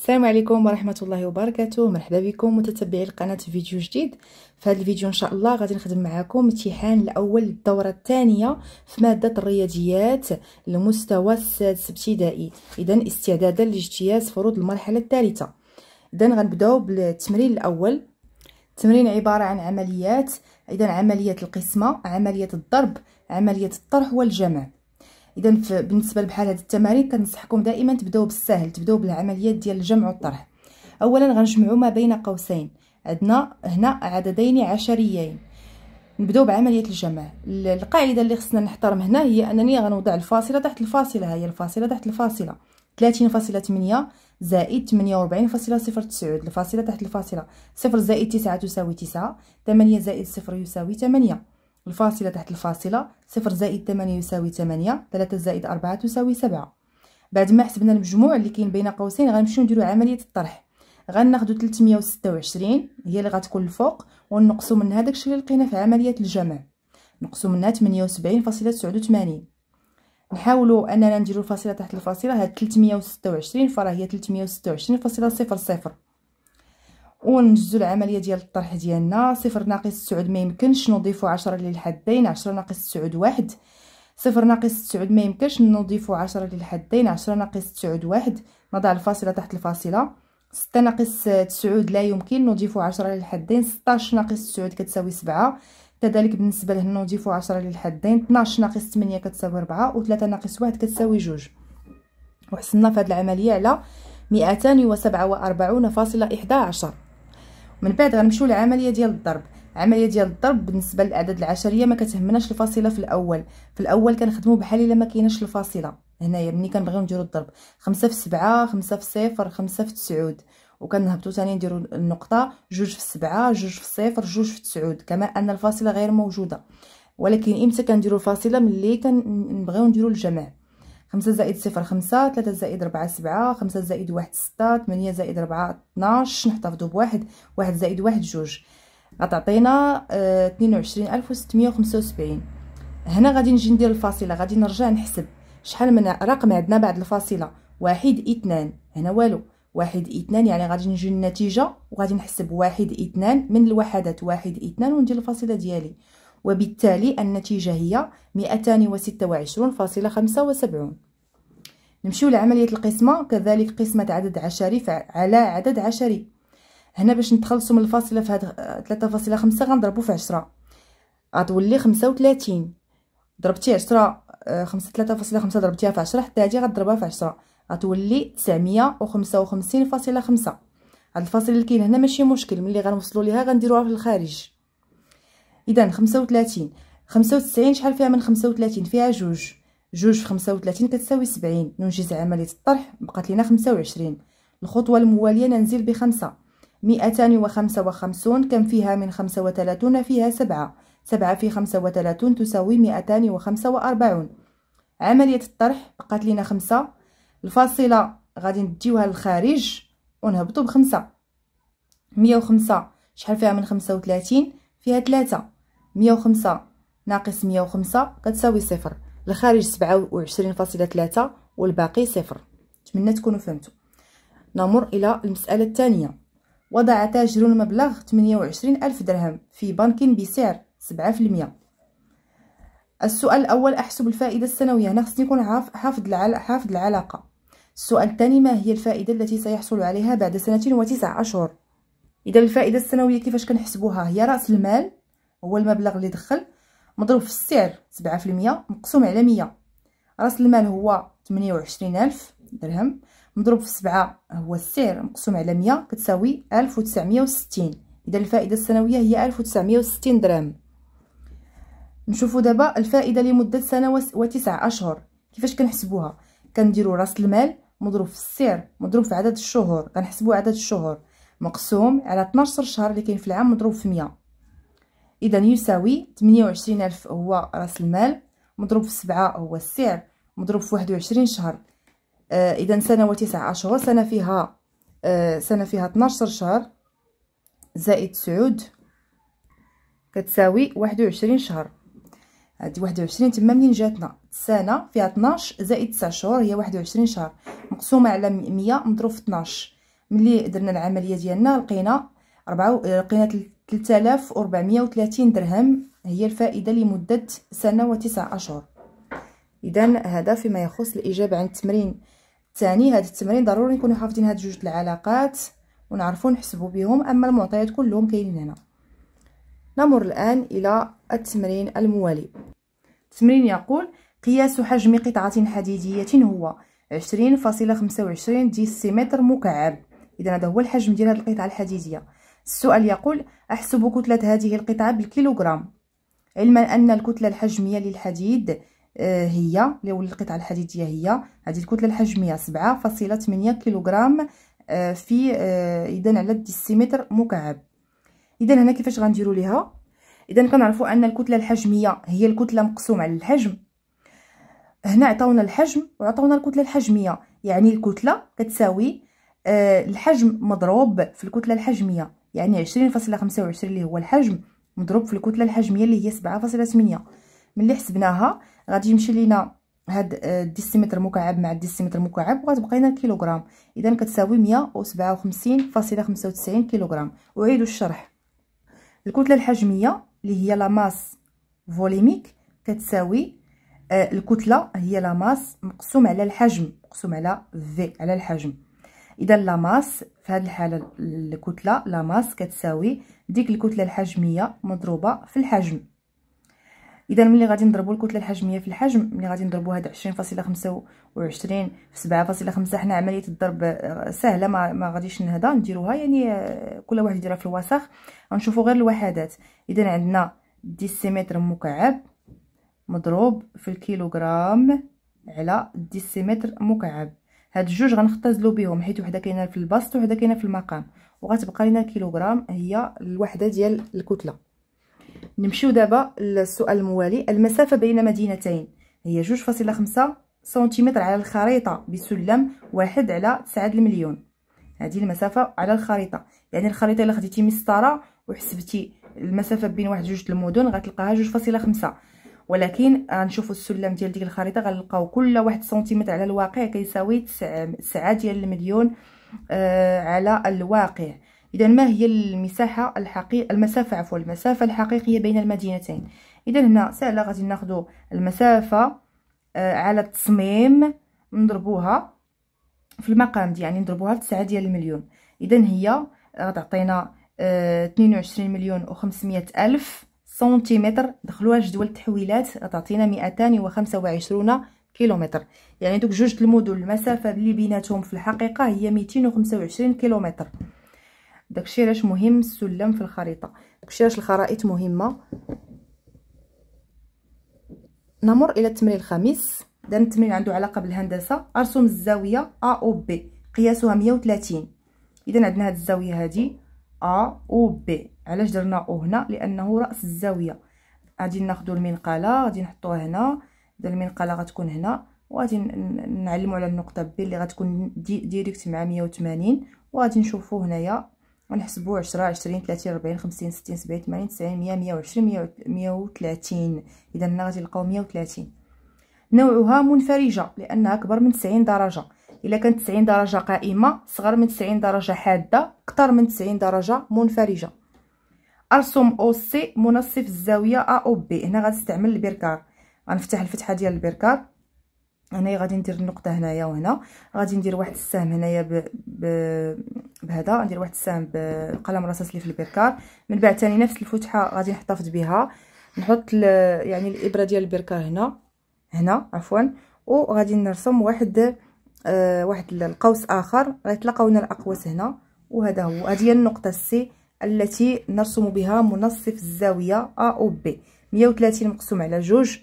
السلام عليكم ورحمه الله وبركاته مرحبا بكم متتبعي القناه في فيديو جديد في هذا الفيديو ان شاء الله غادي نخدم معكم امتحان الاول للدوره الثانيه في ماده الرياضيات لمستوى السادس ابتدائي اذا استعدادا لاجتياز فروض المرحله الثالثه اذا غنبداو بالتمرين الاول التمرين عباره عن عمليات اذا عمليه القسمه عمليه الضرب عمليه الطرح والجمع اذا بالنسبه لبحال هذه التمارين كنصحكم دائما تبداو بالسهل تبداو بالعمليات ديال الجمع والطرح اولا غنجمعوا ما بين قوسين عندنا هنا عددين عشريين نبداو بعمليه الجمع القاعده اللي خصنا نحترم هنا هي انني غنوضع الفاصله تحت الفاصله هي الفاصله تحت الفاصله 30.8 زائد 48.09 الفاصله تحت الفاصله 0 زائد 9 تساوي 9 8 زائد 0 يساوي 8 الفاصلة تحت الفاصلة صفر زائد ثمانية يساوي ثمانية ثلاثة زائد أربعة تساوي سبعة بعد ما حسبنا المجموع اللي كاين بين قوسين غنمشيو نديرو عملية الطرح غناخدو وعشرين هي اللي غتكون الفوق ونقصو منها داكشي الشيء اللي لقينا في عملية الجمع نقصو منها فاصلة تسعود 88.89 نحاولو اننا نديرو الفاصله تحت الفاصله هاد وعشرين فراه هي صفر. ونجزو العمليه ديال الطرح ديالنا صفر ناقص تسعود ما يمكنش نضيفو عشرة للحدين عشرة ناقص تسعود واحد صفر ناقص تسعود ما يمكنش نضيفو عشرة للحدين عشرة ناقص تسعود واحد نضع الفاصله تحت الفاصله ستة ناقص تسعود لا يمكن نضيفو عشرة للحدين ستاش ناقص تسعود كتساوي سبعة كذلك بالنسبه لهنا نضيفو عشرة للحدين تناش ناقص تمنية كتساوي ربعة وثلاثة ناقص واحد كتساوي جوج وحصلنا في هذه العمليه على مئتان وسبعة وأربعون فاصلة عشر من بعد غنمشيو للعمليه ديال الضرب عمليه ديال الضرب بالنسبه للاعداد العشريه ما كتهمناش الفاصله في الاول في الاول كنخدموا بحال الا ما كايناش الفاصله هنايا ملي كنبغيو نديرو الضرب خمسة في سبعة خمسة في صفر خمسة في تسعود وكنهبطو ثاني نديرو النقطه جوج في سبعة جوج في صفر جوج في تسعود كما ان الفاصله غير موجوده ولكن امتى كنديرو الفاصله ملي كنبغيو نديرو الجمع خمسة زائد صفر خمسة ثلاثة زائد ربعة سبعة خمسة زائد واحد ستة ثمانية زائد ربعة اتناش نحتفظو بواحد واحد زائد واحد جوج غتعطينا آه، اثنين وعشرين ألف وستمية وخمسة وسبعين هنا غادي نجي ندير الفاصلة غادي نرجع نحسب شحال من رقم عندنا بعد الفاصلة واحد اثنان هنا والو واحد اثنان يعني غادي نجي النتيجة وغادي نحسب واحد اثنان من الوحدات واحد اثنان وندير الفاصلة ديالي وبالتالي النتيجة هي 226.75 نمشيو لعملية القسمة كذلك قسمة عدد عشري على عدد عشري هنا باش نتخلصوا من الفاصلة في هاد 3.5 غنضربو في 10 غتولي 35 ضربتي 10 5 3.5 ضربتيها في 10 حتى هادي غتضربها في 10 غتولي 955.5 هاد الفاصله اللي كاين هنا ماشي مشكل ملي غنوصلوا ليها غنديروها في الخارج اذا 35 95 شحال فيها من 35 فيها جوج جوج في 35 كتساوي 70 ننجز عمليه الطرح بقات لينا 25 الخطوه المواليه ننزل بخمسة 255 كم فيها من 35 فيها 7 7 في 35 تساوي 245 عمليه الطرح بقات لينا 5 الفاصله غادي نديوها للخارج ونهبطوا بخمسة 105 شحال فيها من 35 فيها 3 مية وخمسة ناقص مية وخمسة كتساوي صفر الخارج سبعة وعشرين فاصلة ثلاثة والباقي صفر نتمنى تكونوا فهمتوا نمر إلى المسألة الثانية وضع تاجر المبلغ وعشرين ألف درهم في بنك بسعر سبعة المية السؤال الأول أحسب الفائدة السنوية أنا خصني نكون حافظ حافظ العلاقة السؤال الثاني ما هي الفائدة التي سيحصل عليها بعد سنة وتسع أشهر إذا الفائدة السنوية كيفاش كنحسبوها هي رأس المال هو المبلغ اللي دخل مضروب في السعر سبعة في المية مقسوم على مية راس المال هو تمنية وعشرين ألف درهم مضروب في سبعة هو السعر مقسوم على مية كتساوي ألف وتسعمية وستين إذا الفائدة السنوية هي ألف وتسعمية وستين درهم نشوفوا دابا الفائدة لمدة سنة وتسعة أشهر كيفاش كنحسبوها كنديروا راس المال مضروب في السعر مضروب في عدد الشهور كنحسبوا عدد الشهور مقسوم على 12 شهر اللي كاين في العام مضروب في 100 اذا يساوي 28000 هو راس المال مضروب في 7 هو السعر مضروب في 21 شهر آه اذا سنه و 9 اشهر سنه فيها آه سنه فيها 12 شهر زائد سعود كتساوي 21 شهر هذه 21 تما منين جاتنا سنه فيها 12 زائد 9 شهور هي 21 شهر مقسومه على 100 مضروب في 12 ملي درنا العمليه ديالنا لقينا 4 آه، لقينا 3430 درهم هي الفائدة لمدة سنة وتسع أشهر إذا هذا فيما يخص الإجابة عن التمرين الثاني هذا التمرين ضروري نكونوا حافظين هاد جوج العلاقات ونعرفوا نحسبوا بهم أما المعطيات كلهم كاينين هنا نمر الآن إلى التمرين الموالي التمرين يقول قياس حجم قطعة حديدية هو 20.25 ديسيمتر مكعب إذا هذا هو الحجم ديال هاد القطعة الحديدية السؤال يقول أحسب كتلة هذه القطعة بالكيلوغرام علما أن الكتلة الحجمية للحديد آه، هي لو القطعة الحديدية هي هذه الكتلة الحجمية سبعة فاصلة ثمانية كيلوغرام آه، في آه، إذا على الديسيمتر مكعب إذا هنا كيفاش غنديروا ليها إذا كنعرفوا أن الكتلة الحجمية هي الكتلة مقسومة على الحجم هنا عطاونا الحجم وعطاونا الكتلة الحجمية يعني الكتلة كتساوي الحجم مضروب في الكتلة الحجمية يعني 20.25 اللي هو الحجم مضروب في الكتله الحجميه اللي هي 7.8 ملي حسبناها غادي يمشي لينا هاد الديسيمتر آه، مكعب مع الديسيمتر مكعب وغتبقى لنا الكيلوغرام اذا كتساوي 157.95 كيلوغرام اعيد الشرح الكتله الحجميه اللي هي لا ماس فوليميك كتساوي آه، الكتله هي لا ماس مقسوم على الحجم مقسوم على في على الحجم اذا لاماس في هذه الحاله الكتله لاماس كتساوي ديك الكتله الحجميه مضروبه في الحجم اذا ملي غادي نضربوا الكتله الحجميه في الحجم ملي غادي نضربوا هاد 20.25 في 7.5 حنا عمليه الضرب آه، سهله ما, ما غاديش نهضه نديروها يعني آه، كل واحد يديرها في الوسخ غنشوفوا غير الوحدات اذا عندنا ديسيمتر مكعب مضروب في الكيلوغرام على ديسيمتر مكعب هاد الجوج غنختزلو بهم حيت وحده كاينه في البسط وحده كاينه في المقام وغتبقى لينا الكيلوغرام هي الوحده ديال الكتله نمشيو دابا للسؤال الموالي المسافه بين مدينتين هي 2.5 سنتيمتر على الخريطه بسلم واحد على 9 المليون هذه المسافه على الخريطه يعني الخريطه الا خديتي مسطره وحسبتي المسافه بين واحد جوج المدن غتلقاها 2.5 ولكن غنشوفوا السلم ديال ديك الخريطه غنلقاو كل واحد سنتيمتر على الواقع كيساوي 9 ديال المليون آه على الواقع اذا ما هي المساحه الحقيقيه المسافه عفوا المسافه الحقيقيه بين المدينتين اذا هنا سهله غادي ناخذ المسافه آه على التصميم نضربوها في المقام دي يعني نضربوها في 9 ديال المليون اذا هي غتعطينا آه 22 مليون و500 الف سنتيمتر دخلوها جدول التحويلات تعطينا 225 كيلومتر يعني دوك جوج المدن المسافه اللي بيناتهم في الحقيقه هي 225 كيلومتر داكشي علاش مهم السلم في الخريطه داكشي علاش الخرائط مهمه نمر الى التمرين الخامس ده التمرين عنده علاقه بالهندسه ارسم الزاويه ا او بي قياسها 130 اذا عندنا هاد الزاويه هادي ا او بي علاش درنا او هنا لانه راس الزاويه غادي ناخذ المنقله غادي نحطوها هنا المنقله غتكون هنا وغادي نعلموا على النقطه بي اللي غتكون دي ديريكت مع 180 وغادي نشوفوا هنايا ونحسبوا 10 20 30 40 50 60 70 80 90 100 120 130 اذا هنا غادي نلقاو 130 نوعها منفرجه لانها اكبر من 90 درجه الا كانت 90 درجه قائمه صغر من 90 درجه حاده اكثر من 90 درجه منفرجه ارسم او سي منصف الزاويه ا او بي هنا غنستعمل البركار غنفتح الفتحه ديال البركار هنايا غادي ندير النقطه هنايا وهنا غادي ندير واحد السهم هنايا ب... ب... بهذا غندير واحد السهم بالقلم الرصاص اللي في البركار من بعد ثاني نفس الفتحه غادي نحتفظ بها نحط يعني الابره ديال البركار هنا هنا عفوا وغادي نرسم واحد آه واحد القوس اخر غيتلاقاونا الاقواس هنا وهذا هو هذه هي النقطه سي التي نرسم بها منصف الزاوية أ أو بي مية وثلاثين مقسوم على جوج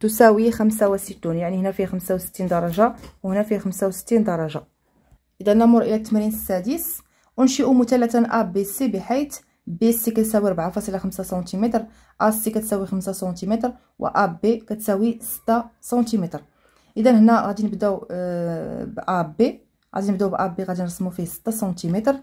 تساوي خمسة وستون يعني هنا فيه خمسة وستين درجة وهنا فيه خمسة وستين درجة إذا نمر إلى التمرين السادس أنشئ مثلثا أ ب سي بحيث ب سي كتساوي ربعة فاصلة خمسة سنتيمتر أ سي كتساوي خمسة سنتيمتر و أ بي كتساوي ستة سنتيمتر إذا هنا غادي نبداو بأ آه، بي غادي نبداو بأ بي غادي نرسمو فيه ستة سنتيمتر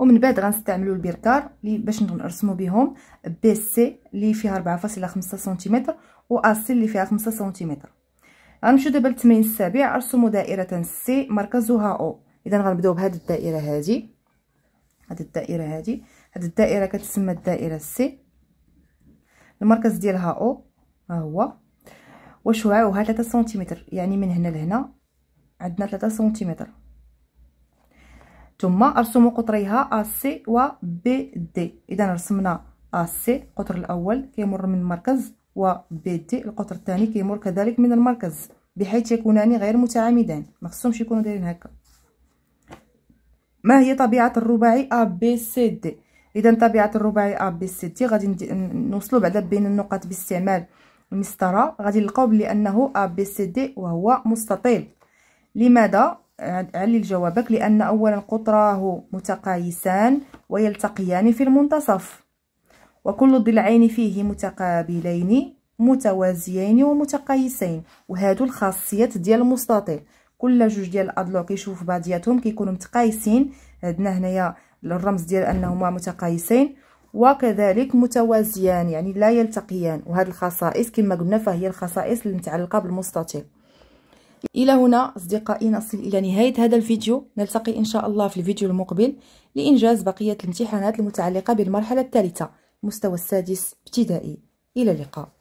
ومن بعد غنستعملوا البركار باش نرسموا بهم بي سي اللي فيها 4.5 سنتيمتر و اسي اللي فيها 5 سنتيمتر غنمشيو دابا للتمرين السابع ارسموا دائره سي مركزها او اذا غنبداو بهاد الدائره هادي هاد الدائره هادي هاد الدائره كتسمى الدائره سي المركز ديالها او ها هو وشعاعها 3 سنتيمتر يعني من هنا لهنا عندنا 3 سنتيمتر ثم ارسم قطريها AC و BD اذا رسمنا AC القطر الاول كيمر من المركز و BD القطر الثاني كيمر كذلك من المركز بحيث يكونان غير متعامدان ما خصهمش يكونوا دايرين هكا ما هي طبيعه الرباعي ABCD اذا طبيعه الرباعي ABCD غادي نوصلوا بعدا بين النقط باستعمال المسطره غادي نلقاو بلي انه ABCD وهو مستطيل لماذا علل جوابك لأن أولا قطراه متقايسان ويلتقيان في المنتصف وكل ضلعين فيه متقابلين متوازيين ومتقايسين وهادو الخاصيات ديال المستطيل كل جوج ديال الاضلاع كيشوف بعضياتهم كيكونوا متقايسين عندنا هنايا الرمز ديال انهما متقايسين وكذلك متوازيان يعني لا يلتقيان وهاد الخصائص كما قلنا فهي الخصائص المتعلقه بالمستطيل إلى هنا أصدقائي نصل إلى نهاية هذا الفيديو نلتقي إن شاء الله في الفيديو المقبل لإنجاز بقية الامتحانات المتعلقة بالمرحلة الثالثة مستوى السادس ابتدائي إلى اللقاء